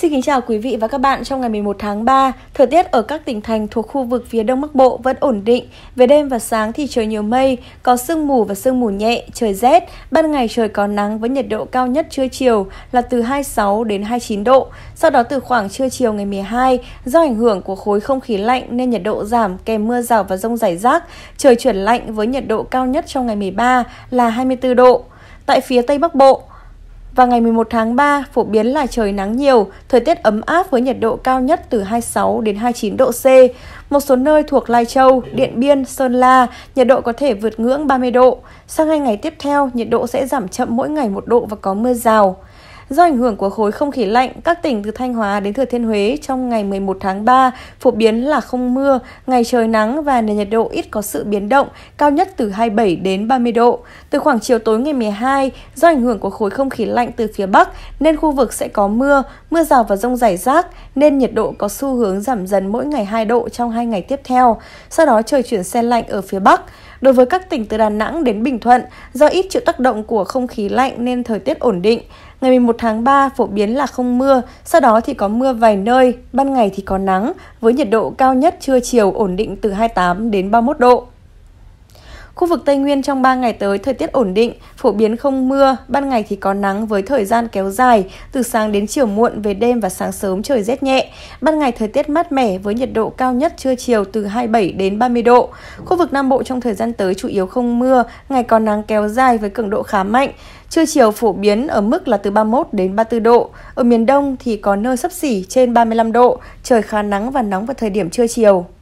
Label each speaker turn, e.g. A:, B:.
A: Xin kính chào quý vị và các bạn. Trong ngày 11 tháng 3, thời tiết ở các tỉnh thành thuộc khu vực phía Đông Bắc Bộ vẫn ổn định. Về đêm và sáng thì trời nhiều mây, có sương mù và sương mù nhẹ, trời rét. Ban ngày trời có nắng với nhiệt độ cao nhất trưa chiều là từ 26 đến 29 độ. Sau đó từ khoảng trưa chiều ngày 12, do ảnh hưởng của khối không khí lạnh nên nhiệt độ giảm kèm mưa rào và rông rải rác. Trời chuyển lạnh với nhiệt độ cao nhất trong ngày 13 là 24 độ. Tại phía Tây Bắc Bộ, và ngày 11 tháng 3, phổ biến là trời nắng nhiều, thời tiết ấm áp với nhiệt độ cao nhất từ 26 đến 29 độ C. Một số nơi thuộc Lai Châu, Điện Biên, Sơn La, nhiệt độ có thể vượt ngưỡng 30 độ. Sang hai ngày tiếp theo, nhiệt độ sẽ giảm chậm mỗi ngày một độ và có mưa rào. Do ảnh hưởng của khối không khí lạnh, các tỉnh từ Thanh Hóa đến Thừa Thiên Huế trong ngày 11 tháng 3 phổ biến là không mưa, ngày trời nắng và nền nhiệt độ ít có sự biến động, cao nhất từ 27 đến 30 độ. Từ khoảng chiều tối ngày 12, do ảnh hưởng của khối không khí lạnh từ phía Bắc nên khu vực sẽ có mưa, mưa rào và rông rải rác nên nhiệt độ có xu hướng giảm dần mỗi ngày 2 độ trong 2 ngày tiếp theo. Sau đó trời chuyển xe lạnh ở phía Bắc. Đối với các tỉnh từ Đà Nẵng đến Bình Thuận, do ít chịu tác động của không khí lạnh nên thời tiết ổn định. Ngày 11 tháng 3 phổ biến là không mưa, sau đó thì có mưa vài nơi, ban ngày thì có nắng, với nhiệt độ cao nhất trưa chiều ổn định từ 28 đến 31 độ. Khu vực Tây Nguyên trong 3 ngày tới thời tiết ổn định, phổ biến không mưa, ban ngày thì có nắng với thời gian kéo dài, từ sáng đến chiều muộn về đêm và sáng sớm trời rét nhẹ. Ban ngày thời tiết mát mẻ với nhiệt độ cao nhất trưa chiều từ 27 đến 30 độ. Khu vực Nam Bộ trong thời gian tới chủ yếu không mưa, ngày có nắng kéo dài với cường độ khá mạnh. Trưa chiều phổ biến ở mức là từ 31 đến 34 độ. Ở miền Đông thì có nơi sấp xỉ trên 35 độ, trời khá nắng và nóng vào thời điểm trưa chiều.